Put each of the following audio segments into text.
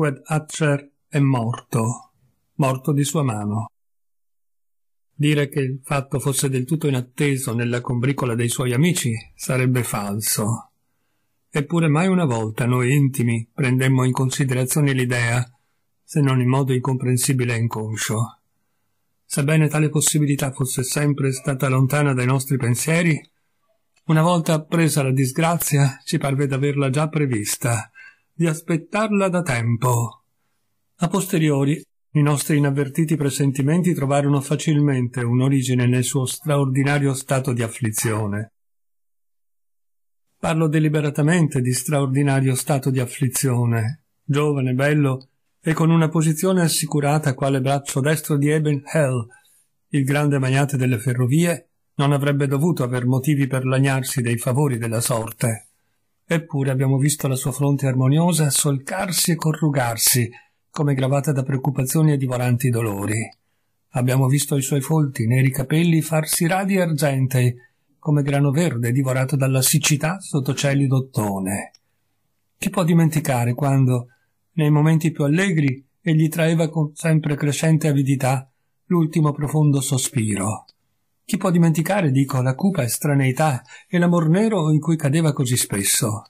Fred Hatcher è morto, morto di sua mano. Dire che il fatto fosse del tutto inatteso nella combricola dei suoi amici sarebbe falso. Eppure mai una volta noi intimi prendemmo in considerazione l'idea, se non in modo incomprensibile e inconscio. Sebbene tale possibilità fosse sempre stata lontana dai nostri pensieri, una volta appresa la disgrazia ci parve d'averla già prevista di aspettarla da tempo. A posteriori, i nostri inavvertiti presentimenti trovarono facilmente un'origine nel suo straordinario stato di afflizione. Parlo deliberatamente di straordinario stato di afflizione, giovane, bello e con una posizione assicurata quale braccio destro di Eben Hell, il grande magnate delle ferrovie, non avrebbe dovuto aver motivi per lagnarsi dei favori della sorte. Eppure abbiamo visto la sua fronte armoniosa solcarsi e corrugarsi, come gravata da preoccupazioni e divoranti dolori. Abbiamo visto i suoi folti, neri capelli farsi radi argentei, come grano verde divorato dalla siccità sotto cieli d'ottone. Chi può dimenticare quando, nei momenti più allegri, egli traeva con sempre crescente avidità l'ultimo profondo sospiro? Chi può dimenticare, dico, la cupa estraneità e l'amor nero in cui cadeva così spesso?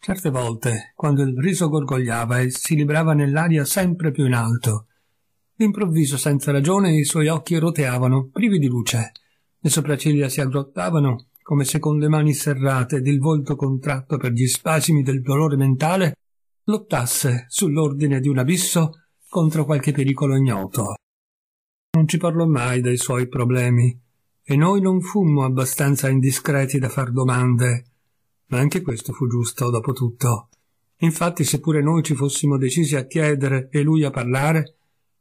Certe volte, quando il riso gorgogliava e si librava nell'aria sempre più in alto, d'improvviso, senza ragione, i suoi occhi roteavano, privi di luce, le sopracciglia si aggrottavano, come se con le mani serrate ed il volto contratto per gli spasimi del dolore mentale, lottasse sull'ordine di un abisso contro qualche pericolo ignoto. Non ci parlò mai dei suoi problemi, e noi non fummo abbastanza indiscreti da far domande. Ma anche questo fu giusto, dopo tutto. Infatti, seppure noi ci fossimo decisi a chiedere e lui a parlare,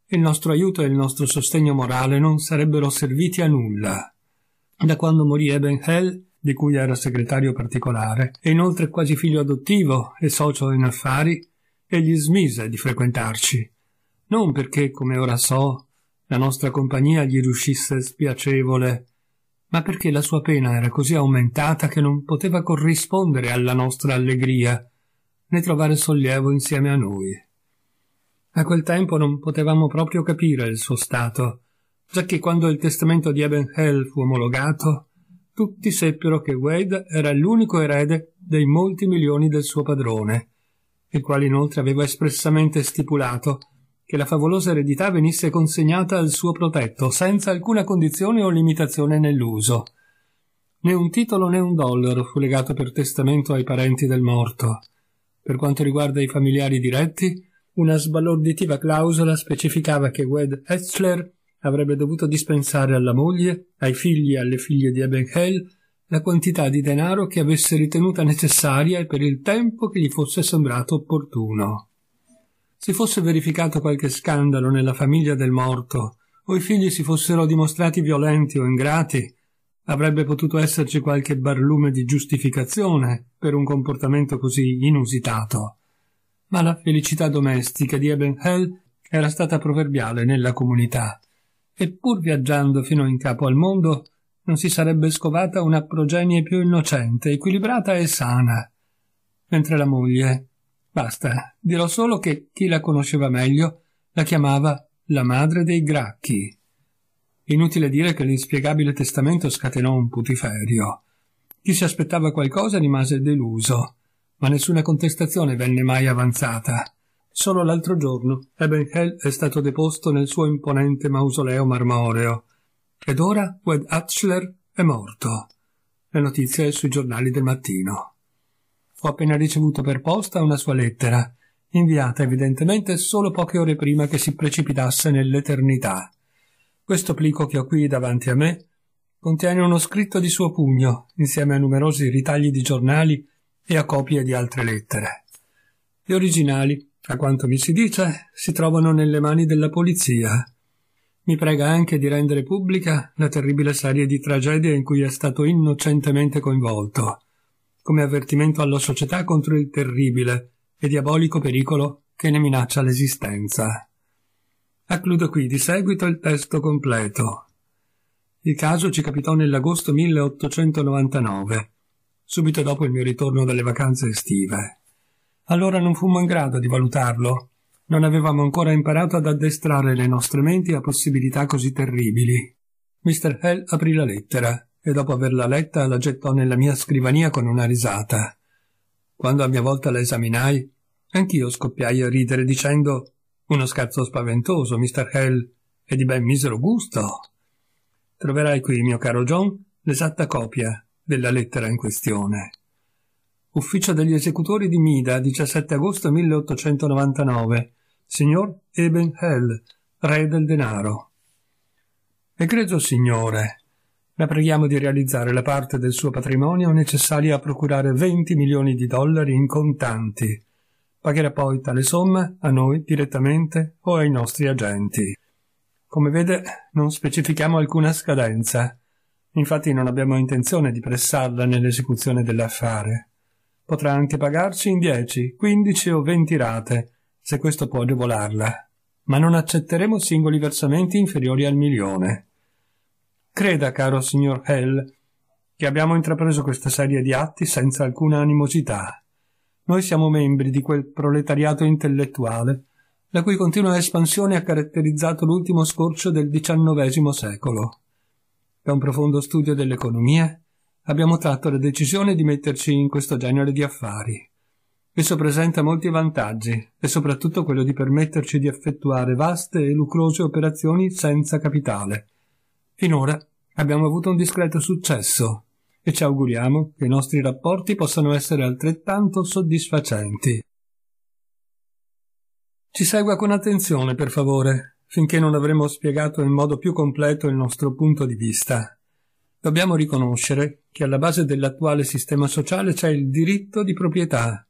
il nostro aiuto e il nostro sostegno morale non sarebbero serviti a nulla. Da quando morì Eben Hell, di cui era segretario particolare, e inoltre quasi figlio adottivo e socio in affari, egli smise di frequentarci. Non perché, come ora so, la nostra compagnia gli riuscisse spiacevole, ma perché la sua pena era così aumentata che non poteva corrispondere alla nostra allegria, né trovare sollievo insieme a noi. A quel tempo non potevamo proprio capire il suo stato, giacché quando il testamento di Eben Hell fu omologato, tutti seppero che Wade era l'unico erede dei molti milioni del suo padrone, il quale inoltre aveva espressamente stipulato che la favolosa eredità venisse consegnata al suo protetto, senza alcuna condizione o limitazione nell'uso. Né un titolo né un dollaro fu legato per testamento ai parenti del morto. Per quanto riguarda i familiari diretti, una sbalorditiva clausola specificava che Wed Hetzler avrebbe dovuto dispensare alla moglie, ai figli e alle figlie di Ebenhel la quantità di denaro che avesse ritenuta necessaria e per il tempo che gli fosse sembrato opportuno si fosse verificato qualche scandalo nella famiglia del morto, o i figli si fossero dimostrati violenti o ingrati, avrebbe potuto esserci qualche barlume di giustificazione per un comportamento così inusitato. Ma la felicità domestica di Eben Hell era stata proverbiale nella comunità, e pur viaggiando fino in capo al mondo, non si sarebbe scovata una progenie più innocente, equilibrata e sana. Mentre la moglie, Basta, dirò solo che chi la conosceva meglio la chiamava la madre dei gracchi. Inutile dire che l'inspiegabile testamento scatenò un putiferio. Chi si aspettava qualcosa rimase deluso, ma nessuna contestazione venne mai avanzata. Solo l'altro giorno Ebenhel è stato deposto nel suo imponente mausoleo marmoreo. Ed ora Wed Hatchler è morto. Le notizie sui giornali del mattino. Ho appena ricevuto per posta una sua lettera, inviata evidentemente solo poche ore prima che si precipitasse nell'eternità. Questo plico che ho qui davanti a me contiene uno scritto di suo pugno, insieme a numerosi ritagli di giornali e a copie di altre lettere. Gli originali, a quanto mi si dice, si trovano nelle mani della polizia. Mi prega anche di rendere pubblica la terribile serie di tragedie in cui è stato innocentemente coinvolto come avvertimento alla società contro il terribile e diabolico pericolo che ne minaccia l'esistenza. Accludo qui di seguito il testo completo. Il caso ci capitò nell'agosto 1899, subito dopo il mio ritorno dalle vacanze estive. Allora non fummo in grado di valutarlo. Non avevamo ancora imparato ad addestrare le nostre menti a possibilità così terribili. Mr. Hell aprì la lettera e dopo averla letta la gettò nella mia scrivania con una risata. Quando a mia volta la esaminai, anch'io scoppiai a ridere dicendo uno scherzo spaventoso, Mr. Hell, e di ben misero gusto. Troverai qui, mio caro John, l'esatta copia della lettera in questione. Ufficio degli esecutori di Mida, 17 agosto 1899. Signor Eben Hell, re del denaro. Egregio signore, la preghiamo di realizzare la parte del suo patrimonio necessaria a procurare 20 milioni di dollari in contanti. Pagherà poi tale somma a noi direttamente o ai nostri agenti. Come vede, non specifichiamo alcuna scadenza. Infatti non abbiamo intenzione di pressarla nell'esecuzione dell'affare. Potrà anche pagarci in 10, 15 o 20 rate, se questo può agevolarla. Ma non accetteremo singoli versamenti inferiori al milione. Creda, caro signor Hell, che abbiamo intrapreso questa serie di atti senza alcuna animosità. Noi siamo membri di quel proletariato intellettuale la cui continua espansione ha caratterizzato l'ultimo scorcio del XIX secolo. Da un profondo studio dell'economia abbiamo tratto la decisione di metterci in questo genere di affari. Esso presenta molti vantaggi e soprattutto quello di permetterci di effettuare vaste e lucrose operazioni senza capitale, Finora abbiamo avuto un discreto successo e ci auguriamo che i nostri rapporti possano essere altrettanto soddisfacenti. Ci segua con attenzione, per favore, finché non avremo spiegato in modo più completo il nostro punto di vista. Dobbiamo riconoscere che alla base dell'attuale sistema sociale c'è il diritto di proprietà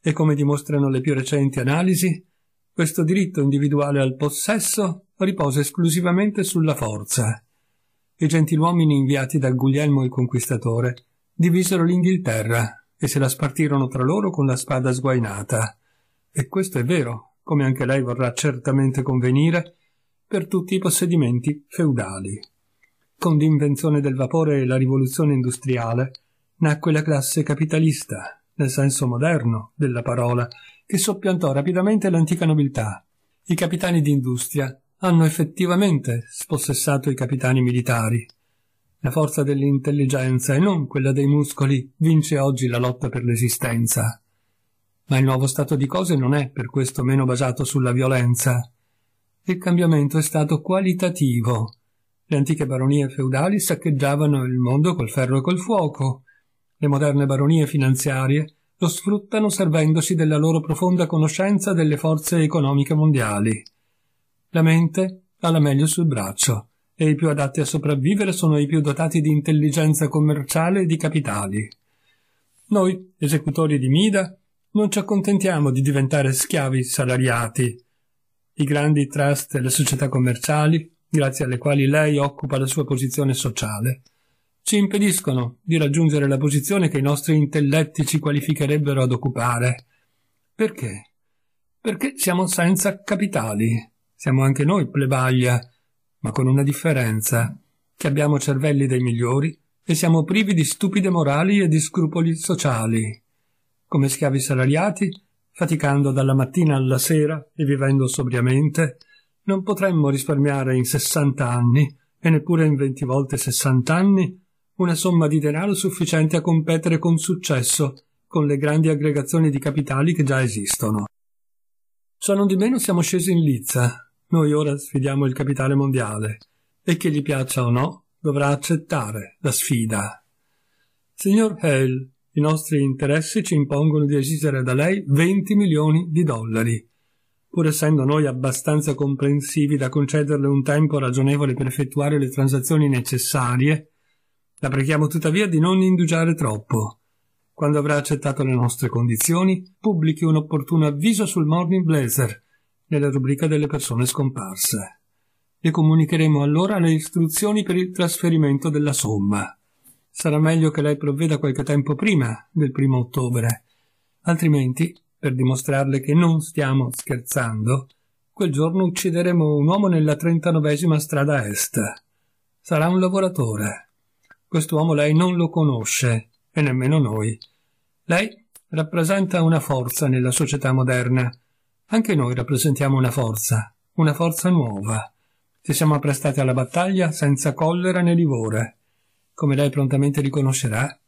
e come dimostrano le più recenti analisi, questo diritto individuale al possesso riposa esclusivamente sulla forza e gentiluomini inviati da Guglielmo il Conquistatore divisero l'Inghilterra e se la spartirono tra loro con la spada sguainata. E questo è vero, come anche lei vorrà certamente convenire, per tutti i possedimenti feudali. Con l'invenzione del vapore e la rivoluzione industriale nacque la classe capitalista, nel senso moderno della parola, che soppiantò rapidamente l'antica nobiltà. I capitani d'industria hanno effettivamente spossessato i capitani militari. La forza dell'intelligenza e non quella dei muscoli vince oggi la lotta per l'esistenza. Ma il nuovo stato di cose non è per questo meno basato sulla violenza. Il cambiamento è stato qualitativo. Le antiche baronie feudali saccheggiavano il mondo col ferro e col fuoco. Le moderne baronie finanziarie lo sfruttano servendosi della loro profonda conoscenza delle forze economiche mondiali. La mente ha la meglio sul braccio e i più adatti a sopravvivere sono i più dotati di intelligenza commerciale e di capitali. Noi, esecutori di Mida, non ci accontentiamo di diventare schiavi salariati. I grandi trust e le società commerciali, grazie alle quali lei occupa la sua posizione sociale, ci impediscono di raggiungere la posizione che i nostri intelletti ci qualificherebbero ad occupare. Perché? Perché siamo senza capitali. Siamo anche noi plebaglia, ma con una differenza, che abbiamo cervelli dei migliori e siamo privi di stupide morali e di scrupoli sociali. Come schiavi salariati, faticando dalla mattina alla sera e vivendo sobriamente, non potremmo risparmiare in anni, e neppure in venti volte sessant'anni una somma di denaro sufficiente a competere con successo con le grandi aggregazioni di capitali che già esistono. Ciò non di meno siamo scesi in lizza, noi ora sfidiamo il capitale mondiale e che gli piaccia o no dovrà accettare la sfida. Signor Hale, i nostri interessi ci impongono di esigere da lei 20 milioni di dollari. Pur essendo noi abbastanza comprensivi da concederle un tempo ragionevole per effettuare le transazioni necessarie, la preghiamo tuttavia di non indugiare troppo. Quando avrà accettato le nostre condizioni, pubblichi un opportuno avviso sul Morning Blazer nella rubrica delle persone scomparse. Le comunicheremo allora le istruzioni per il trasferimento della somma. Sarà meglio che lei provveda qualche tempo prima del primo ottobre, altrimenti, per dimostrarle che non stiamo scherzando, quel giorno uccideremo un uomo nella trentanovesima strada est. Sarà un lavoratore. Quest'uomo lei non lo conosce, e nemmeno noi. Lei rappresenta una forza nella società moderna, anche noi rappresentiamo una forza, una forza nuova. Ci siamo apprestati alla battaglia senza collera né livore. Come lei prontamente riconoscerà,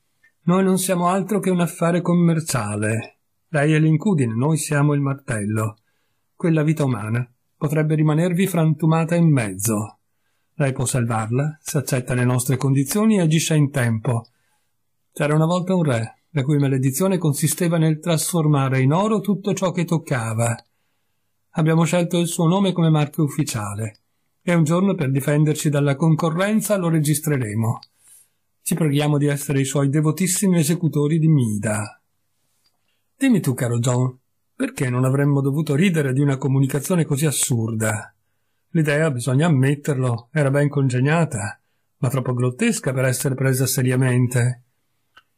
noi non siamo altro che un affare commerciale. Lei è l'incudine, noi siamo il martello. Quella vita umana potrebbe rimanervi frantumata in mezzo. Lei può salvarla, se accetta le nostre condizioni e agisce in tempo. C'era una volta un re, la cui maledizione consisteva nel trasformare in oro tutto ciò che toccava abbiamo scelto il suo nome come marchio ufficiale e un giorno per difenderci dalla concorrenza lo registreremo. Ci preghiamo di essere i suoi devotissimi esecutori di Mida. Dimmi tu, caro John, perché non avremmo dovuto ridere di una comunicazione così assurda? L'idea, bisogna ammetterlo, era ben congegnata, ma troppo grottesca per essere presa seriamente.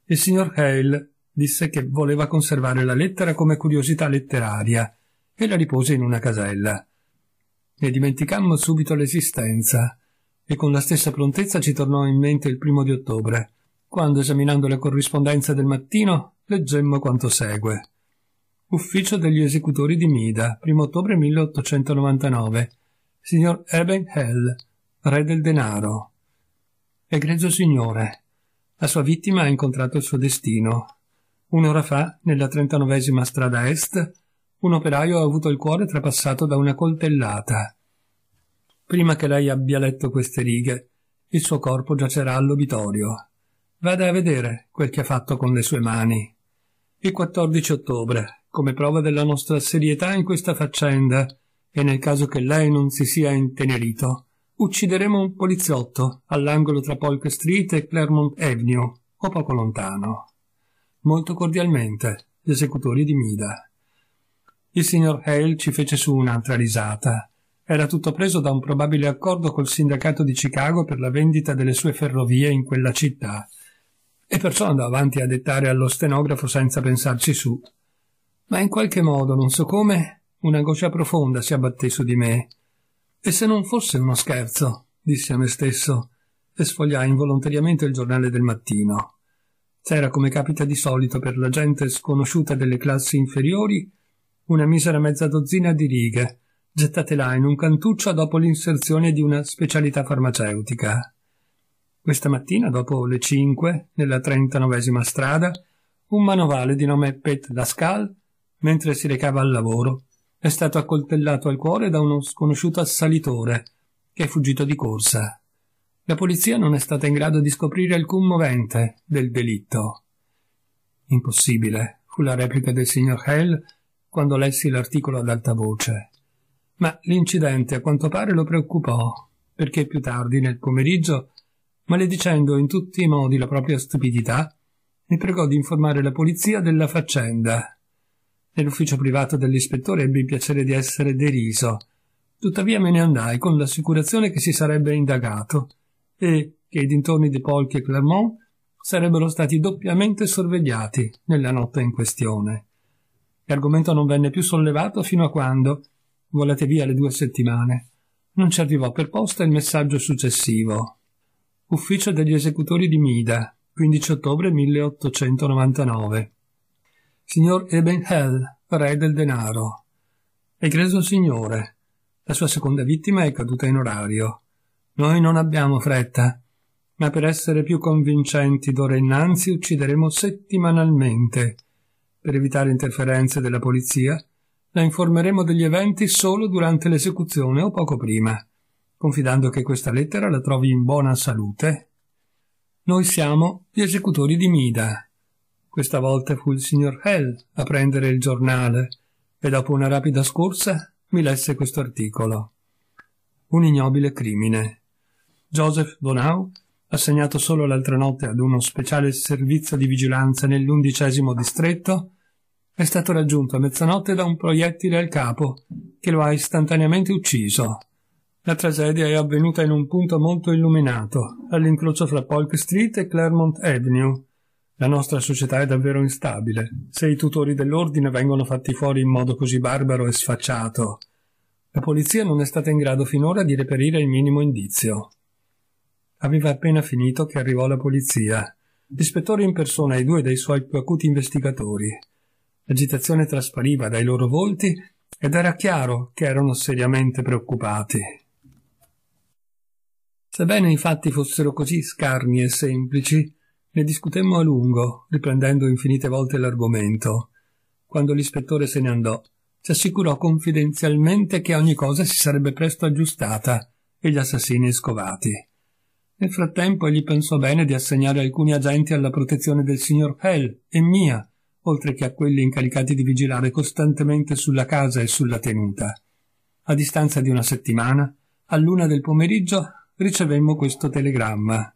Il signor Hale disse che voleva conservare la lettera come curiosità letteraria e la ripose in una casella. Ne dimenticammo subito l'esistenza e con la stessa prontezza ci tornò in mente il primo di ottobre, quando esaminando la corrispondenza del mattino leggemmo quanto segue. Ufficio degli esecutori di Mida, 1 ottobre 1899. Signor Eben Hell, re del denaro. Egregio signore, la sua vittima ha incontrato il suo destino. Un'ora fa, nella trentanovesima strada est, un operaio ha avuto il cuore trapassato da una coltellata. Prima che lei abbia letto queste righe, il suo corpo giacerà all'obitorio. Vada a vedere quel che ha fatto con le sue mani. Il 14 ottobre, come prova della nostra serietà in questa faccenda, e nel caso che lei non si sia intenerito, uccideremo un poliziotto all'angolo tra Polk Street e Claremont Avenue, o poco lontano. Molto cordialmente, gli esecutori di Mida. Il signor Hale ci fece su un'altra risata. Era tutto preso da un probabile accordo col sindacato di Chicago per la vendita delle sue ferrovie in quella città. E perciò andò avanti a dettare allo stenografo senza pensarci su. Ma in qualche modo, non so come, un'angoscia profonda si abbatté su di me. E se non fosse uno scherzo, dissi a me stesso, e sfogliai involontariamente il giornale del mattino. C'era, come capita di solito per la gente sconosciuta delle classi inferiori, una misera mezza dozzina di righe, gettate là in un cantuccio dopo l'inserzione di una specialità farmaceutica. Questa mattina, dopo le 5, nella 39esima strada, un manovale di nome Pet Dascal, mentre si recava al lavoro, è stato accoltellato al cuore da uno sconosciuto assalitore, che è fuggito di corsa. La polizia non è stata in grado di scoprire alcun movente del delitto. Impossibile, fu la replica del signor Hell quando lessi l'articolo ad alta voce, ma l'incidente a quanto pare lo preoccupò, perché più tardi nel pomeriggio, maledicendo in tutti i modi la propria stupidità, mi pregò di informare la polizia della faccenda. Nell'ufficio privato dell'ispettore ebbi il piacere di essere deriso. Tuttavia me ne andai con l'assicurazione che si sarebbe indagato e che i dintorni di Polk e Clermont sarebbero stati doppiamente sorvegliati nella notte in questione. L'argomento non venne più sollevato fino a quando, volate via le due settimane, non ci arrivò per posta il messaggio successivo. Ufficio degli esecutori di Mida, 15 ottobre 1899. Signor Ebenhel, re del denaro. Egregio signore, la sua seconda vittima è caduta in orario. Noi non abbiamo fretta, ma per essere più convincenti d'ora innanzi uccideremo settimanalmente per evitare interferenze della polizia, la informeremo degli eventi solo durante l'esecuzione o poco prima, confidando che questa lettera la trovi in buona salute. Noi siamo gli esecutori di Mida. Questa volta fu il signor Hell a prendere il giornale e dopo una rapida scorsa mi lesse questo articolo. Un ignobile crimine. Joseph Donau assegnato solo l'altra notte ad uno speciale servizio di vigilanza nell'undicesimo distretto, è stato raggiunto a mezzanotte da un proiettile al capo che lo ha istantaneamente ucciso. La tragedia è avvenuta in un punto molto illuminato, all'incrocio fra Polk Street e Claremont Avenue. La nostra società è davvero instabile. Se i tutori dell'ordine vengono fatti fuori in modo così barbaro e sfacciato, la polizia non è stata in grado finora di reperire il minimo indizio. Aveva appena finito che arrivò la polizia. L'ispettore in persona e due dei suoi più acuti investigatori. L'agitazione traspariva dai loro volti ed era chiaro che erano seriamente preoccupati. Sebbene i fatti fossero così scarni e semplici, ne discutemmo a lungo, riprendendo infinite volte l'argomento. Quando l'ispettore se ne andò, ci assicurò confidenzialmente che ogni cosa si sarebbe presto aggiustata e gli assassini scovati. Nel frattempo egli pensò bene di assegnare alcuni agenti alla protezione del signor Hell e mia, oltre che a quelli incaricati di vigilare costantemente sulla casa e sulla tenuta. A distanza di una settimana, a luna del pomeriggio, ricevemmo questo telegramma.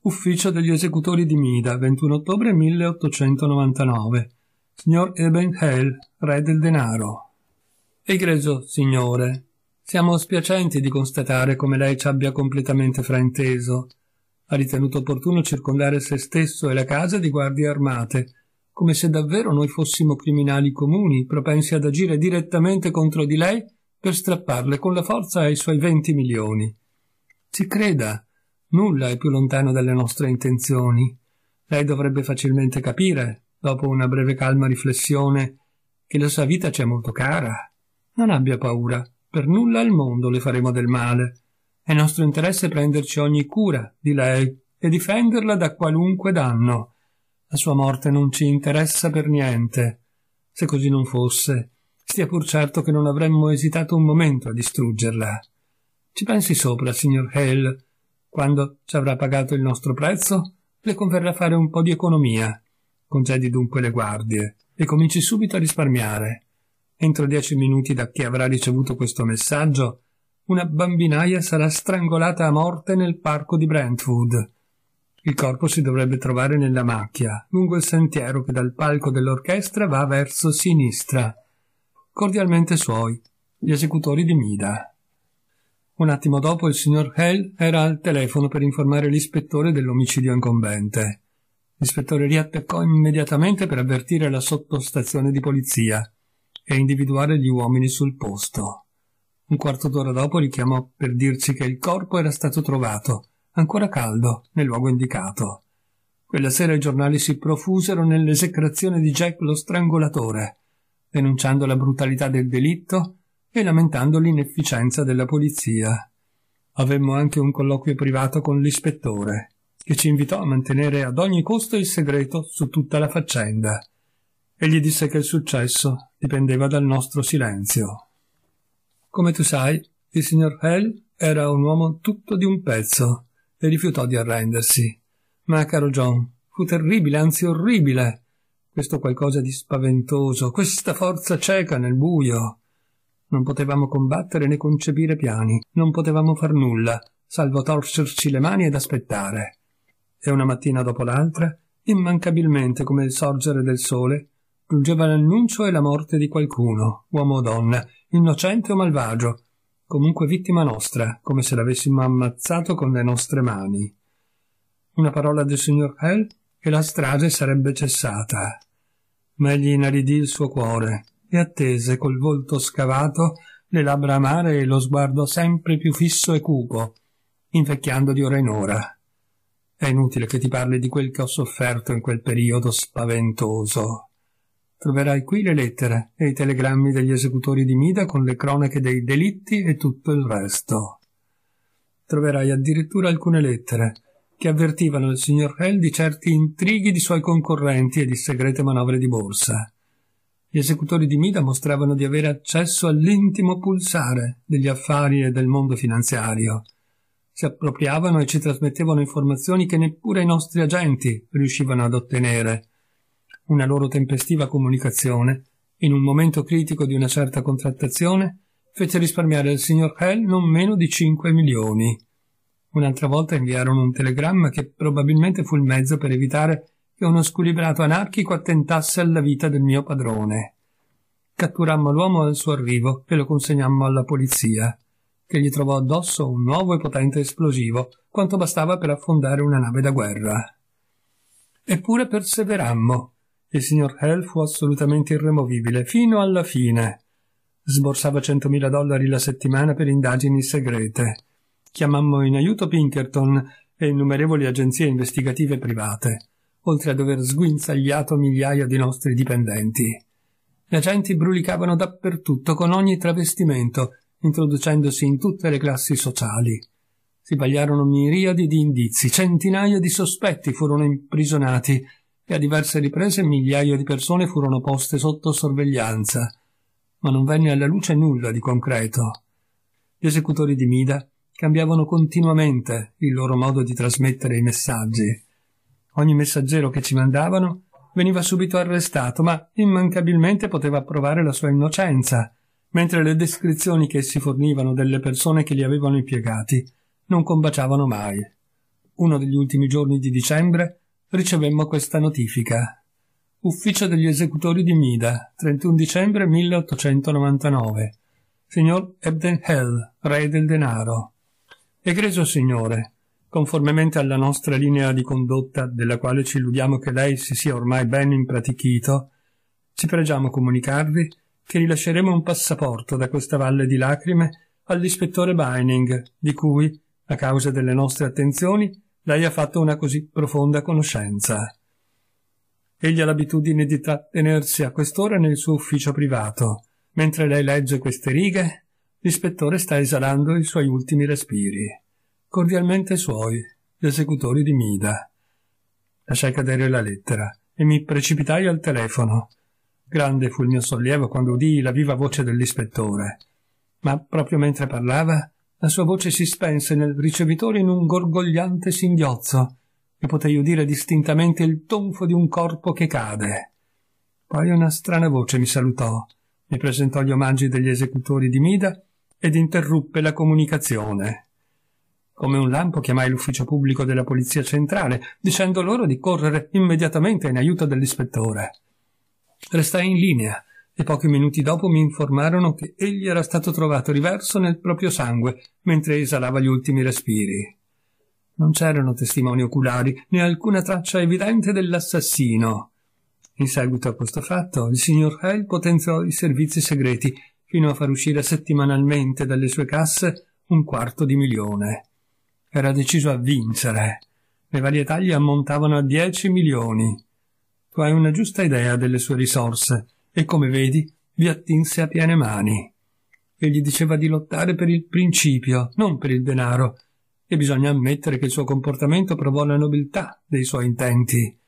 Ufficio degli esecutori di Mida, 21 ottobre 1899. Signor Eben Hell, re del denaro. Egregio signore, siamo spiacenti di constatare come lei ci abbia completamente frainteso. Ha ritenuto opportuno circondare se stesso e la casa di guardie armate, come se davvero noi fossimo criminali comuni, propensi ad agire direttamente contro di lei per strapparle con la forza ai suoi venti milioni. Ci creda, nulla è più lontano dalle nostre intenzioni. Lei dovrebbe facilmente capire, dopo una breve calma riflessione, che la sua vita ci è molto cara. Non abbia paura per nulla al mondo le faremo del male. È nostro interesse prenderci ogni cura di lei e difenderla da qualunque danno. La sua morte non ci interessa per niente. Se così non fosse, stia pur certo che non avremmo esitato un momento a distruggerla. Ci pensi sopra, signor Hale. Quando ci avrà pagato il nostro prezzo, le converrà fare un po' di economia. Concedi dunque le guardie e cominci subito a risparmiare. Entro dieci minuti da chi avrà ricevuto questo messaggio, una bambinaia sarà strangolata a morte nel parco di Brentwood. Il corpo si dovrebbe trovare nella macchia, lungo il sentiero che dal palco dell'orchestra va verso sinistra. Cordialmente suoi, gli esecutori di Mida. Un attimo dopo il signor Hell era al telefono per informare l'ispettore dell'omicidio incombente. L'ispettore riattaccò immediatamente per avvertire la sottostazione di polizia e individuare gli uomini sul posto. Un quarto d'ora dopo richiamò per dirci che il corpo era stato trovato, ancora caldo, nel luogo indicato. Quella sera i giornali si profusero nell'esecrazione di Jack lo strangolatore, denunciando la brutalità del delitto e lamentando l'inefficienza della polizia. Avemmo anche un colloquio privato con l'ispettore, che ci invitò a mantenere ad ogni costo il segreto su tutta la faccenda e gli disse che il successo dipendeva dal nostro silenzio. Come tu sai, il signor Hell era un uomo tutto di un pezzo e rifiutò di arrendersi. Ma, caro John, fu terribile, anzi orribile, questo qualcosa di spaventoso, questa forza cieca nel buio. Non potevamo combattere né concepire piani, non potevamo far nulla, salvo torcerci le mani ed aspettare. E una mattina dopo l'altra, immancabilmente come il sorgere del sole, giungeva l'annuncio e la morte di qualcuno, uomo o donna, innocente o malvagio, comunque vittima nostra, come se l'avessimo ammazzato con le nostre mani. Una parola del signor Hell e la strage sarebbe cessata. Ma egli inaridì il suo cuore e attese col volto scavato, le labbra amare e lo sguardo sempre più fisso e cupo, invecchiando di ora in ora. È inutile che ti parli di quel che ho sofferto in quel periodo spaventoso. Troverai qui le lettere e i telegrammi degli esecutori di Mida con le cronache dei delitti e tutto il resto. Troverai addirittura alcune lettere che avvertivano il signor Hell di certi intrighi di suoi concorrenti e di segrete manovre di borsa. Gli esecutori di Mida mostravano di avere accesso all'intimo pulsare degli affari e del mondo finanziario. Si appropriavano e ci trasmettevano informazioni che neppure i nostri agenti riuscivano ad ottenere una loro tempestiva comunicazione, in un momento critico di una certa contrattazione, fece risparmiare al signor Hell non meno di 5 milioni. Un'altra volta inviarono un telegramma che probabilmente fu il mezzo per evitare che uno squilibrato anarchico attentasse alla vita del mio padrone. Catturammo l'uomo al suo arrivo e lo consegnammo alla polizia, che gli trovò addosso un nuovo e potente esplosivo, quanto bastava per affondare una nave da guerra. Eppure perseverammo, il signor Hell fu assolutamente irremovibile fino alla fine. Sborsava centomila dollari la settimana per indagini segrete. Chiamammo in aiuto Pinkerton e innumerevoli agenzie investigative private, oltre a dover sguinzagliato migliaia di nostri dipendenti. Gli agenti brulicavano dappertutto con ogni travestimento, introducendosi in tutte le classi sociali. Si bagliarono miriadi di indizi, centinaia di sospetti furono imprigionati e a diverse riprese migliaia di persone furono poste sotto sorveglianza, ma non venne alla luce nulla di concreto. Gli esecutori di Mida cambiavano continuamente il loro modo di trasmettere i messaggi. Ogni messaggero che ci mandavano veniva subito arrestato, ma immancabilmente poteva provare la sua innocenza, mentre le descrizioni che essi fornivano delle persone che li avevano impiegati non combaciavano mai. Uno degli ultimi giorni di dicembre ricevemmo questa notifica. Ufficio degli esecutori di Mida, 31 dicembre 1899. Signor Ebden Hell, re del denaro. Egregio signore, conformemente alla nostra linea di condotta, della quale ci illudiamo che lei si sia ormai ben impratichito, ci pregiamo comunicarvi che rilasceremo un passaporto da questa valle di lacrime all'ispettore Bining, di cui, a causa delle nostre attenzioni, lei ha fatto una così profonda conoscenza. Egli ha l'abitudine di trattenersi a quest'ora nel suo ufficio privato. Mentre lei legge queste righe, l'ispettore sta esalando i suoi ultimi respiri. Cordialmente suoi, gli esecutori di Mida. Lasciai cadere la lettera e mi precipitai al telefono. Grande fu il mio sollievo quando udii la viva voce dell'ispettore. Ma proprio mentre parlava, la sua voce si spense nel ricevitore in un gorgogliante singhiozzo e potei udire distintamente il tonfo di un corpo che cade. Poi una strana voce mi salutò, mi presentò gli omaggi degli esecutori di Mida ed interruppe la comunicazione. Come un lampo chiamai l'ufficio pubblico della polizia centrale, dicendo loro di correre immediatamente in aiuto dell'ispettore. Restai in linea, e pochi minuti dopo mi informarono che egli era stato trovato riverso nel proprio sangue mentre esalava gli ultimi respiri. Non c'erano testimoni oculari né alcuna traccia evidente dell'assassino. In seguito a questo fatto, il signor Hale potenziò i servizi segreti fino a far uscire settimanalmente dalle sue casse un quarto di milione. Era deciso a vincere. Le varie taglie ammontavano a dieci milioni. Tu hai una giusta idea delle sue risorse e come vedi vi attinse a piene mani. Egli diceva di lottare per il principio, non per il denaro, e bisogna ammettere che il suo comportamento provò la nobiltà dei suoi intenti.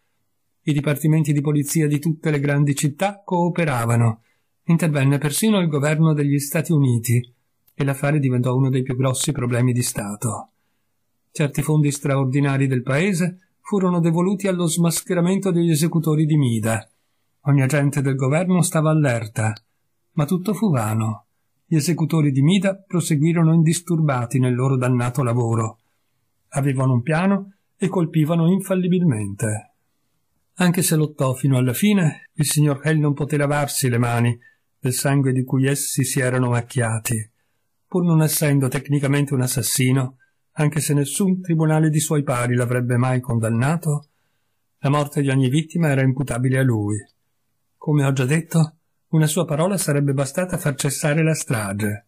I dipartimenti di polizia di tutte le grandi città cooperavano. Intervenne persino il governo degli Stati Uniti e l'affare diventò uno dei più grossi problemi di Stato. Certi fondi straordinari del paese furono devoluti allo smascheramento degli esecutori di Mida Ogni agente del governo stava allerta, ma tutto fu vano. Gli esecutori di Mida proseguirono indisturbati nel loro dannato lavoro. Avevano un piano e colpivano infallibilmente. Anche se lottò fino alla fine, il signor Hell non poté lavarsi le mani del sangue di cui essi si erano macchiati. Pur non essendo tecnicamente un assassino, anche se nessun tribunale di suoi pari l'avrebbe mai condannato, la morte di ogni vittima era imputabile a lui. Come ho già detto, una sua parola sarebbe bastata a far cessare la strage.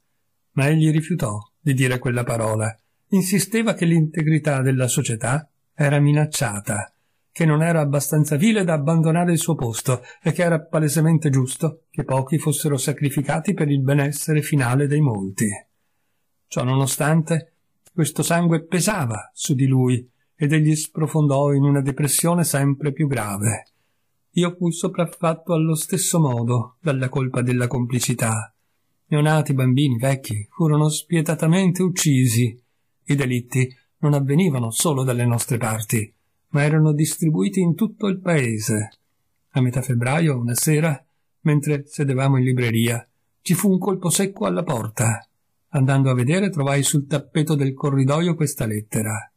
Ma egli rifiutò di dire quella parola. Insisteva che l'integrità della società era minacciata, che non era abbastanza vile da abbandonare il suo posto e che era palesemente giusto che pochi fossero sacrificati per il benessere finale dei molti. Ciò nonostante, questo sangue pesava su di lui ed egli sprofondò in una depressione sempre più grave io fui sopraffatto allo stesso modo dalla colpa della complicità. Neonati, bambini, vecchi furono spietatamente uccisi. I delitti non avvenivano solo dalle nostre parti, ma erano distribuiti in tutto il paese. A metà febbraio, una sera, mentre sedevamo in libreria, ci fu un colpo secco alla porta. Andando a vedere trovai sul tappeto del corridoio questa lettera.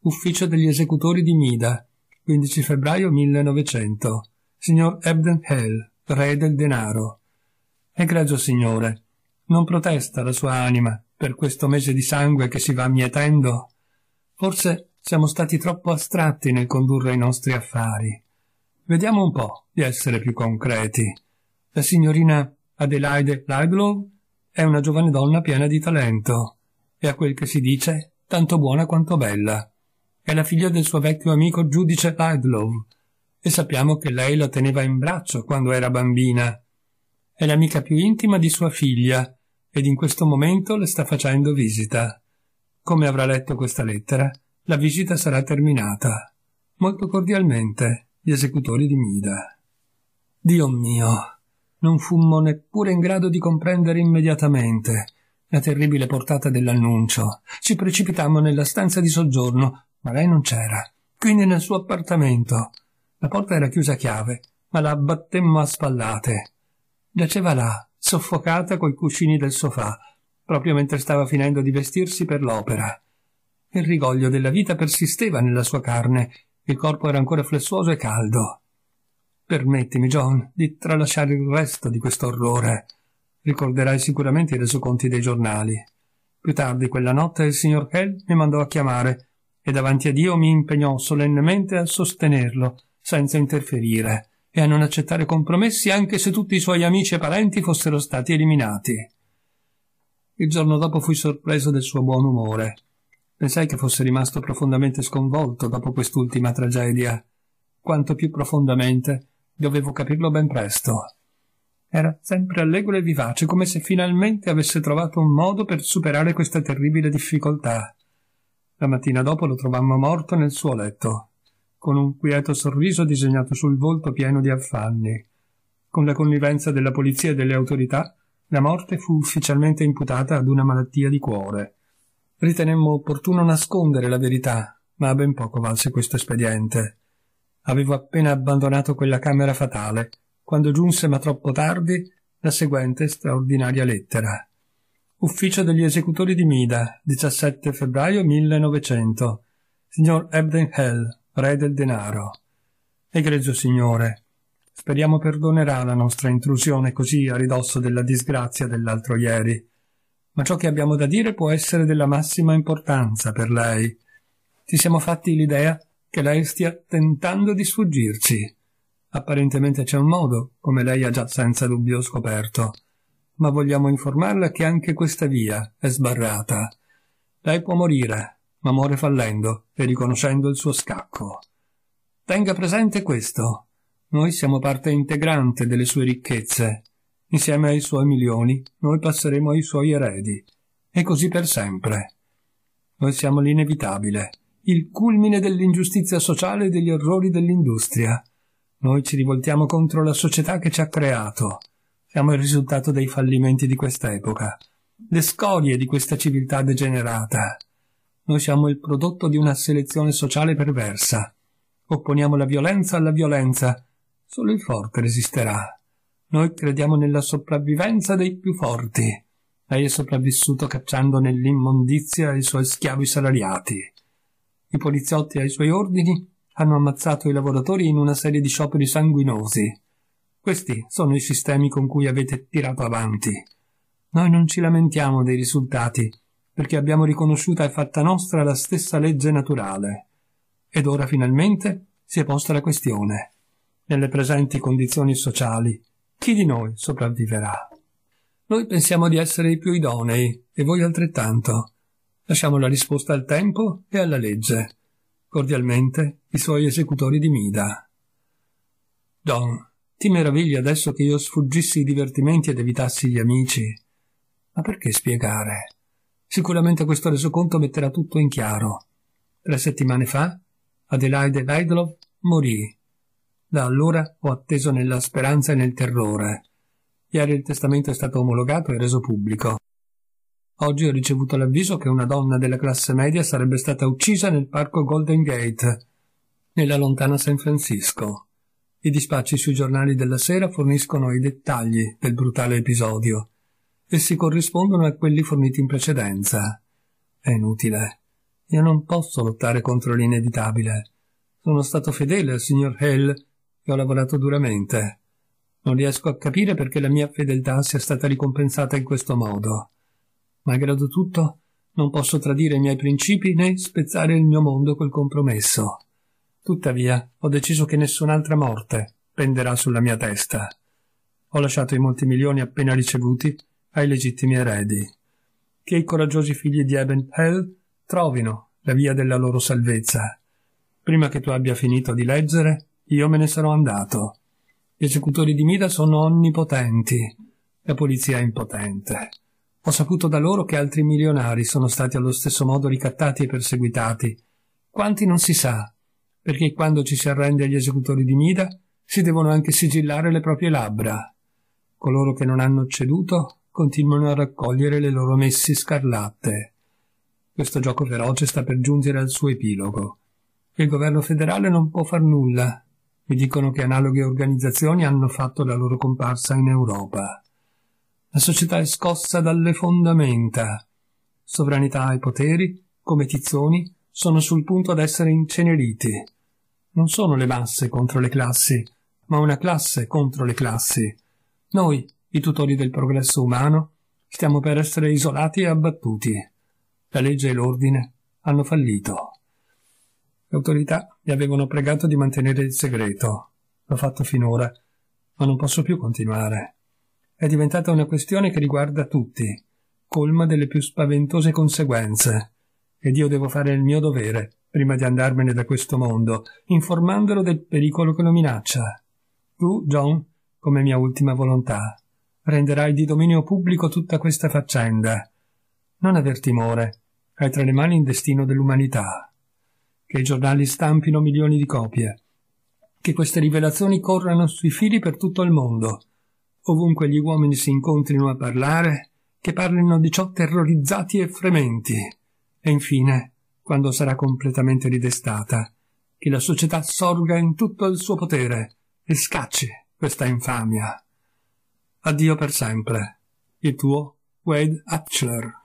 Ufficio degli esecutori di Mida, 15 febbraio 1900. Signor Ebden Hell, re del denaro. Egregio signore, non protesta la sua anima per questo mese di sangue che si va mietendo? Forse siamo stati troppo astratti nel condurre i nostri affari. Vediamo un po' di essere più concreti. La signorina Adelaide Liglow è una giovane donna piena di talento e a quel che si dice tanto buona quanto bella è la figlia del suo vecchio amico giudice Ludlow, e sappiamo che lei la teneva in braccio quando era bambina. È l'amica più intima di sua figlia, ed in questo momento le sta facendo visita. Come avrà letto questa lettera, la visita sarà terminata. Molto cordialmente, gli esecutori di Mida. Dio mio! Non fummo neppure in grado di comprendere immediatamente la terribile portata dell'annuncio. Ci precipitammo nella stanza di soggiorno, ma lei non c'era, quindi nel suo appartamento. La porta era chiusa a chiave, ma la battemmo a spallate. Giaceva là, soffocata coi cuscini del sofà, proprio mentre stava finendo di vestirsi per l'opera. Il rigoglio della vita persisteva nella sua carne, il corpo era ancora flessuoso e caldo. Permettimi, John, di tralasciare il resto di questo orrore. Ricorderai sicuramente i resoconti dei giornali. Più tardi quella notte il signor Kell mi mandò a chiamare e davanti a Dio mi impegnò solennemente a sostenerlo, senza interferire, e a non accettare compromessi anche se tutti i suoi amici e parenti fossero stati eliminati. Il giorno dopo fui sorpreso del suo buon umore. Pensai che fosse rimasto profondamente sconvolto dopo quest'ultima tragedia. Quanto più profondamente dovevo capirlo ben presto. Era sempre allegro e vivace, come se finalmente avesse trovato un modo per superare questa terribile difficoltà. La mattina dopo lo trovammo morto nel suo letto, con un quieto sorriso disegnato sul volto pieno di affanni. Con la connivenza della polizia e delle autorità, la morte fu ufficialmente imputata ad una malattia di cuore. Ritenemmo opportuno nascondere la verità, ma a ben poco valse questo espediente. Avevo appena abbandonato quella camera fatale, quando giunse, ma troppo tardi, la seguente straordinaria lettera. Ufficio degli esecutori di Mida, 17 febbraio 1900. Signor Ebden Hell, re del denaro. Egregio signore, speriamo perdonerà la nostra intrusione così a ridosso della disgrazia dell'altro ieri. Ma ciò che abbiamo da dire può essere della massima importanza per lei. Ci siamo fatti l'idea che lei stia tentando di sfuggirci. Apparentemente c'è un modo, come lei ha già senza dubbio scoperto ma vogliamo informarla che anche questa via è sbarrata. Lei può morire, ma muore fallendo e riconoscendo il suo scacco. Tenga presente questo. Noi siamo parte integrante delle sue ricchezze. Insieme ai suoi milioni, noi passeremo ai suoi eredi. E così per sempre. Noi siamo l'inevitabile, il culmine dell'ingiustizia sociale e degli orrori dell'industria. Noi ci rivoltiamo contro la società che ci ha creato siamo il risultato dei fallimenti di questa epoca, le scorie di questa civiltà degenerata. Noi siamo il prodotto di una selezione sociale perversa. Opponiamo la violenza alla violenza. Solo il forte resisterà. Noi crediamo nella sopravvivenza dei più forti. Lei è sopravvissuto cacciando nell'immondizia i suoi schiavi salariati. I poliziotti ai suoi ordini hanno ammazzato i lavoratori in una serie di scioperi sanguinosi. Questi sono i sistemi con cui avete tirato avanti. Noi non ci lamentiamo dei risultati, perché abbiamo riconosciuta e fatta nostra la stessa legge naturale. Ed ora finalmente si è posta la questione. Nelle presenti condizioni sociali, chi di noi sopravviverà? Noi pensiamo di essere i più idonei, e voi altrettanto. Lasciamo la risposta al tempo e alla legge. Cordialmente, i suoi esecutori di Mida. Don ti meravigli adesso che io sfuggissi i divertimenti ed evitassi gli amici? Ma perché spiegare? Sicuramente questo resoconto metterà tutto in chiaro. Tre settimane fa, Adelaide Vaidlov morì. Da allora ho atteso nella speranza e nel terrore. Ieri il testamento è stato omologato e reso pubblico. Oggi ho ricevuto l'avviso che una donna della classe media sarebbe stata uccisa nel parco Golden Gate, nella lontana San Francisco. I dispacci sui giornali della sera forniscono i dettagli del brutale episodio. Essi corrispondono a quelli forniti in precedenza. È inutile. Io non posso lottare contro l'inevitabile. Sono stato fedele al signor Hale e ho lavorato duramente. Non riesco a capire perché la mia fedeltà sia stata ricompensata in questo modo. Malgrado tutto, non posso tradire i miei principi né spezzare il mio mondo col compromesso. Tuttavia, ho deciso che nessun'altra morte penderà sulla mia testa. Ho lasciato i molti milioni appena ricevuti ai legittimi eredi. Che i coraggiosi figli di Eben Hell trovino la via della loro salvezza. Prima che tu abbia finito di leggere, io me ne sarò andato. Gli esecutori di Mida sono onnipotenti, la polizia è impotente. Ho saputo da loro che altri milionari sono stati allo stesso modo ricattati e perseguitati. Quanti non si sa, perché quando ci si arrende agli esecutori di Mida si devono anche sigillare le proprie labbra. Coloro che non hanno ceduto continuano a raccogliere le loro messi scarlatte. Questo gioco feroce sta per giungere al suo epilogo. Il governo federale non può far nulla. Mi dicono che analoghe organizzazioni hanno fatto la loro comparsa in Europa. La società è scossa dalle fondamenta. Sovranità e poteri, come tizzoni, sono sul punto ad essere inceneriti non sono le masse contro le classi, ma una classe contro le classi. Noi, i tutori del progresso umano, stiamo per essere isolati e abbattuti. La legge e l'ordine hanno fallito. Le autorità mi avevano pregato di mantenere il segreto. L'ho fatto finora, ma non posso più continuare. È diventata una questione che riguarda tutti, colma delle più spaventose conseguenze, ed io devo fare il mio dovere prima di andarmene da questo mondo, informandolo del pericolo che lo minaccia. Tu, John, come mia ultima volontà, renderai di dominio pubblico tutta questa faccenda. Non aver timore, hai tra le mani il destino dell'umanità. Che i giornali stampino milioni di copie, che queste rivelazioni corrano sui fili per tutto il mondo, ovunque gli uomini si incontrino a parlare, che parlino di ciò terrorizzati e frementi. E infine, quando sarà completamente ridestata, che la società sorga in tutto il suo potere e scacci questa infamia. Addio per sempre. Il tuo Wade Hatchler.